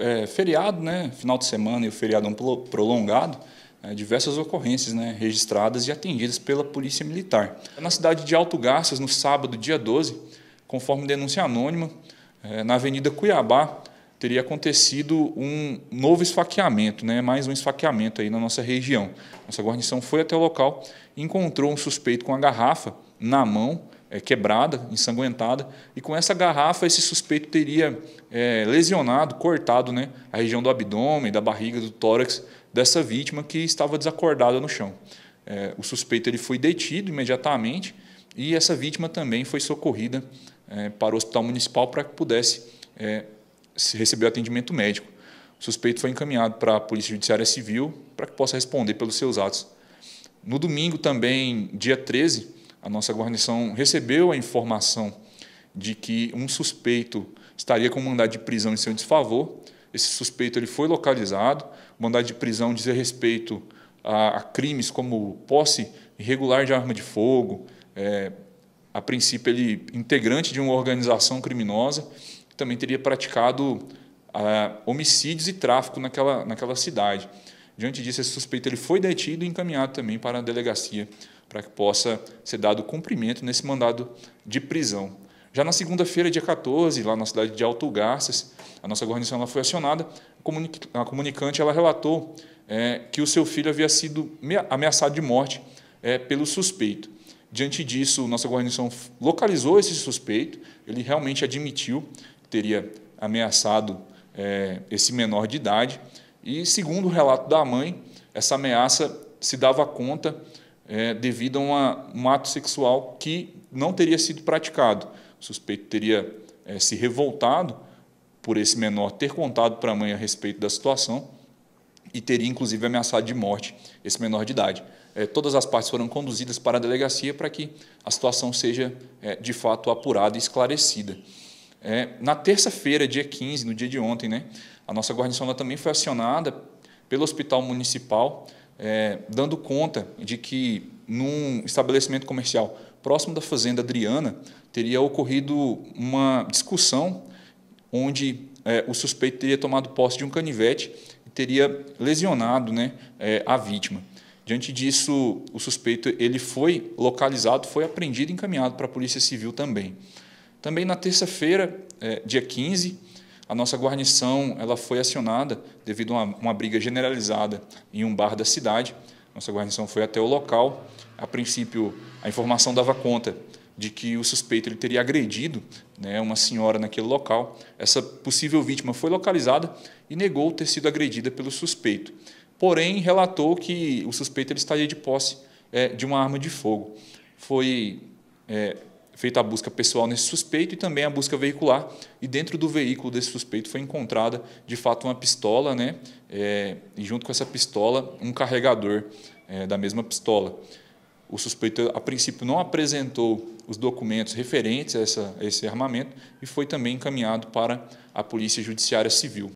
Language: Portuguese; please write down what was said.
é, feriado, né, final de semana e o feriado prolongado, é, diversas ocorrências né, registradas e atendidas pela Polícia Militar. É na cidade de Alto Garças, no sábado, dia 12, conforme denúncia anônima, é, na Avenida Cuiabá, teria acontecido um novo esfaqueamento, né, mais um esfaqueamento aí na nossa região. Nossa guarnição foi até o local, e encontrou um suspeito com a garrafa na mão, é, quebrada, ensanguentada, e com essa garrafa esse suspeito teria é, lesionado, cortado né, a região do abdômen, da barriga, do tórax dessa vítima que estava desacordada no chão. É, o suspeito ele foi detido imediatamente e essa vítima também foi socorrida é, para o hospital municipal para que pudesse é, receber o atendimento médico. O suspeito foi encaminhado para a Polícia Judiciária Civil para que possa responder pelos seus atos. No domingo também, dia 13, a nossa guarnição recebeu a informação de que um suspeito estaria com mandado de prisão em seu desfavor. Esse suspeito ele foi localizado. O mandado de prisão dizia respeito a, a, crimes como posse irregular de arma de fogo, é, a princípio ele integrante de uma organização criminosa, também teria praticado a, homicídios e tráfico naquela, naquela cidade. Diante disso, esse suspeito ele foi detido e encaminhado também para a delegacia para que possa ser dado cumprimento nesse mandado de prisão. Já na segunda-feira, dia 14, lá na cidade de Alto Garças, a nossa guarnição ela foi acionada. A comunicante ela relatou é, que o seu filho havia sido ameaçado de morte é, pelo suspeito. Diante disso, nossa guarnição localizou esse suspeito. Ele realmente admitiu que teria ameaçado é, esse menor de idade e, segundo o relato da mãe, essa ameaça se dava conta é, devido a uma, um ato sexual que não teria sido praticado. O suspeito teria é, se revoltado por esse menor ter contado para a mãe a respeito da situação e teria, inclusive, ameaçado de morte esse menor de idade. É, todas as partes foram conduzidas para a delegacia para que a situação seja, é, de fato, apurada e esclarecida. É, na terça-feira, dia 15, no dia de ontem, né, a nossa guarnição lá também foi acionada pelo Hospital Municipal, é, dando conta de que num estabelecimento comercial próximo da Fazenda Adriana teria ocorrido uma discussão onde é, o suspeito teria tomado posse de um canivete e teria lesionado né, é, a vítima. Diante disso, o suspeito ele foi localizado, foi apreendido e encaminhado para a Polícia Civil também. Também na terça-feira, é, dia 15, a nossa guarnição ela foi acionada devido a uma, uma briga generalizada em um bar da cidade. Nossa guarnição foi até o local. A princípio, a informação dava conta de que o suspeito ele teria agredido né, uma senhora naquele local. Essa possível vítima foi localizada e negou ter sido agredida pelo suspeito. Porém, relatou que o suspeito ele estaria de posse é, de uma arma de fogo. Foi é, feita a busca pessoal nesse suspeito e também a busca veicular. E dentro do veículo desse suspeito foi encontrada, de fato, uma pistola, né? É, e junto com essa pistola, um carregador é, da mesma pistola. O suspeito, a princípio, não apresentou os documentos referentes a, essa, a esse armamento e foi também encaminhado para a Polícia Judiciária Civil.